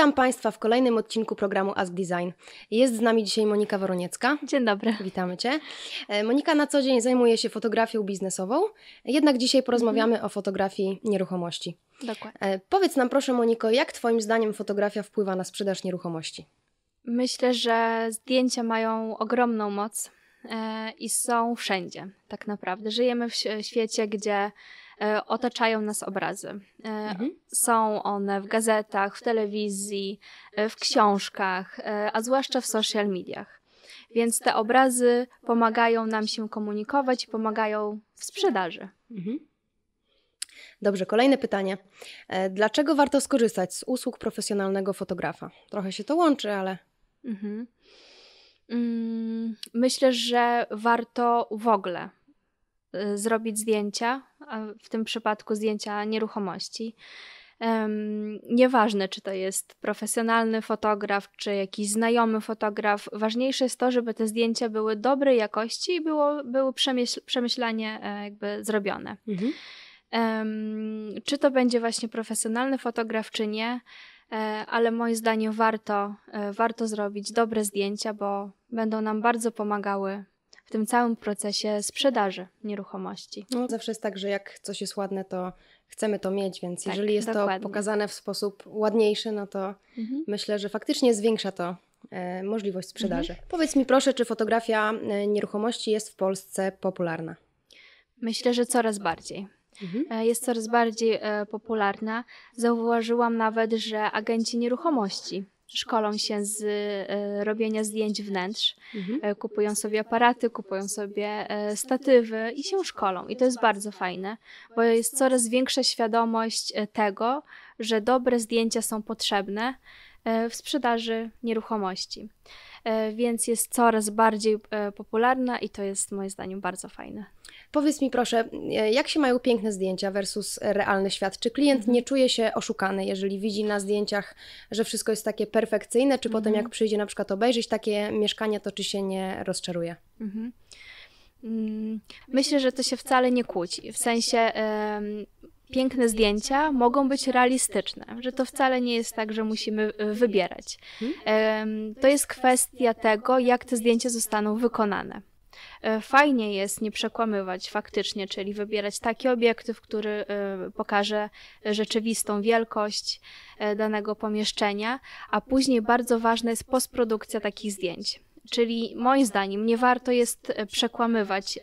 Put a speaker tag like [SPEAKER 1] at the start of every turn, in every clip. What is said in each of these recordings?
[SPEAKER 1] Witam Państwa w kolejnym odcinku programu Ask Design. Jest z nami dzisiaj Monika Woroniecka. Dzień dobry. Witamy Cię. E, Monika na co dzień zajmuje się fotografią biznesową, jednak dzisiaj porozmawiamy mhm. o fotografii nieruchomości. Dokładnie. E, powiedz nam proszę Moniko, jak Twoim zdaniem fotografia wpływa na sprzedaż nieruchomości?
[SPEAKER 2] Myślę, że zdjęcia mają ogromną moc e, i są wszędzie tak naprawdę. Żyjemy w świecie, gdzie E, otaczają nas obrazy. E, mhm. Są one w gazetach, w telewizji, e, w książkach, a zwłaszcza w social mediach. Więc te obrazy pomagają nam się komunikować, pomagają
[SPEAKER 1] w sprzedaży. Mhm. Dobrze, kolejne pytanie. Dlaczego warto skorzystać z usług profesjonalnego fotografa? Trochę się to łączy, ale. Mhm. Mm, myślę, że warto w ogóle
[SPEAKER 2] Y, zrobić zdjęcia, a w tym przypadku zdjęcia nieruchomości. Um, nieważne, czy to jest profesjonalny fotograf, czy jakiś znajomy fotograf, ważniejsze jest to, żeby te zdjęcia były dobrej jakości i było, były przemyśl, przemyślanie e, jakby zrobione. Mhm. Um, czy to będzie właśnie profesjonalny fotograf, czy nie, e, ale moim zdaniem warto, e, warto zrobić dobre zdjęcia, bo będą nam bardzo pomagały w tym całym procesie sprzedaży
[SPEAKER 1] nieruchomości. No, zawsze jest tak, że jak coś jest ładne, to chcemy to mieć, więc tak, jeżeli jest dokładnie. to pokazane w sposób ładniejszy, no to mhm. myślę, że faktycznie zwiększa to e, możliwość mhm. sprzedaży. Mhm. Powiedz mi proszę, czy fotografia e, nieruchomości jest w Polsce popularna? Myślę, że coraz bardziej. Mhm. E, jest coraz bardziej e, popularna.
[SPEAKER 2] Zauważyłam nawet, że agenci nieruchomości szkolą się z e, robienia zdjęć wnętrz, mhm. E, kupują sobie aparaty, kupują sobie e, statywy i się szkolą. I to jest bardzo fajne, bo jest coraz większa świadomość tego, że dobre zdjęcia są potrzebne. E, w sprzedaży nieruchomości. E, więc jest coraz bardziej e, popularna i to jest moim zdaniem bardzo fajne.
[SPEAKER 1] Powiedz mi proszę, jak się mają piękne zdjęcia versus realny świat? Czy klient mhm. nie czuje się oszukany, jeżeli widzi na zdjęciach, że wszystko jest takie perfekcyjne, czy potem mhm. jak przyjdzie na przykład obejrzeć takie mieszkanie, to czy się nie rozczaruje?
[SPEAKER 2] Mhm. Mm, myślę, że to się wcale nie kłóci. W sensie piękne zdjęcia mogą być realistyczne, że to wcale nie jest tak, że musimy e, wybierać. Hmm? To jest kwestia tego, jak te zdjęcia zostaną wykonane. E, fajnie jest nie przekłamywać faktycznie, czyli wybierać taki obiektyw, który e, pokaże rzeczywistą wielkość danego pomieszczenia, a później bardzo ważna jest postprodukcja takich zdjęć Czyli moim zdaniem nie warto jest e, przekłamywać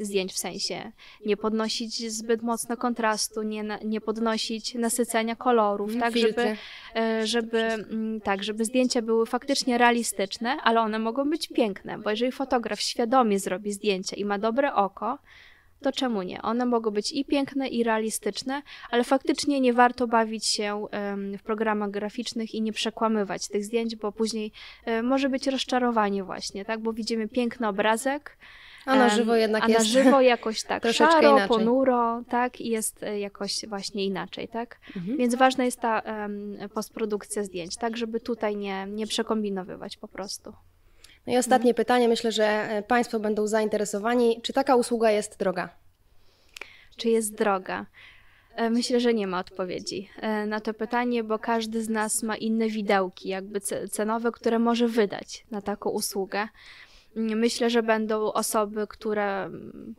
[SPEAKER 2] zdjęć w sensie, nie podnosić zbyt mocno kontrastu, nie, nie podnosić nasycenia kolorów, tak żeby, e, żeby, mm, tak, żeby zdjęcia były faktycznie realistyczne, ale one mogą być piękne, bo jeżeli fotograf świadomie zrobi zdjęcie i ma dobre oko, to czemu nie? One mogą być i piękne, i realistyczne, ale faktycznie nie warto bawić się w programach graficznych i nie przekłamywać tych zdjęć, bo później e, może być rozczarowanie właśnie, tak? Bo widzimy piękny obrazek,
[SPEAKER 1] a na żywo jednak a jest. A na żywo jakoś tak szaro, inaczej.
[SPEAKER 2] ponuro, tak, i jest e, jakoś właśnie inaczej, tak? Mhm. Więc ważna jest
[SPEAKER 1] ta um, postprodukcja zdjęć, tak, żeby tutaj nie, nie przekombinowywać po prostu. No i ostatnie mhm. pytanie, myślę, że e, Państwo będą zainteresowani. Czy taka usługa jest droga? Czy jest droga? E, myślę, że nie ma odpowiedzi e, na to
[SPEAKER 2] pytanie, bo każdy z nas ma inne widełki, jakby cenowe, które może wydać na taką usługę. Myślę, że będą osoby, które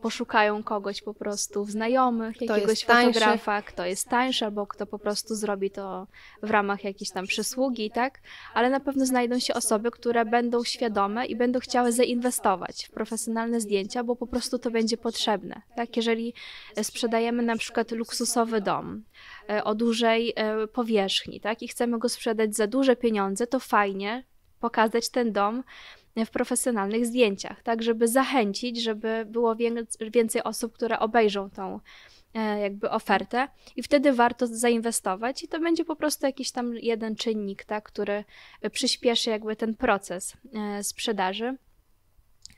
[SPEAKER 2] poszukają kogoś po prostu w znajomych, kto jakiegoś fotografa, tańszy. kto jest tańszy, albo kto po prostu zrobi to w ramach jakiejś tam przysługi, tak? Ale na pewno znajdą się osoby, które będą świadome i będą chciały zainwestować w profesjonalne zdjęcia, bo po prostu to będzie potrzebne, tak? Jeżeli e, sprzedajemy na przykład luksusowy dom e, o dużej e, powierzchni, tak? I chcemy go sprzedać za duże pieniądze, to fajnie pokazać ten dom w profesjonalnych zdjęciach, tak, żeby zachęcić, żeby było więcej osób, które obejrzą tą e, jakby ofertę i wtedy warto zainwestować i to będzie po prostu jakiś tam jeden czynnik, tak, który przyspieszy jakby ten proces e, sprzedaży.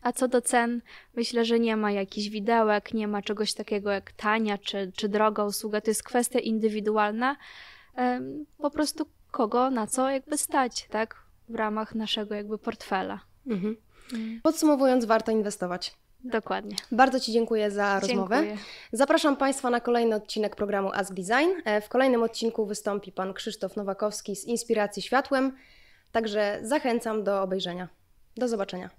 [SPEAKER 2] A co do cen, myślę, że nie ma jakichś widełek, nie ma czegoś takiego jak tania czy, czy droga usługa. To jest kwestia indywidualna, e, po prostu kogo na co jakby stać, tak, w ramach naszego jakby portfela.
[SPEAKER 1] Mhm. Mm. Podsumowując, warto inwestować. Dokładnie. Bardzo Ci dziękuję za rozmowę. Dziękuję. Zapraszam Państwa na kolejny odcinek programu Ask Design. E, w kolejnym odcinku wystąpi Pan Krzysztof Nowakowski z Inspiracji Światłem, także zachęcam do obejrzenia. Do zobaczenia.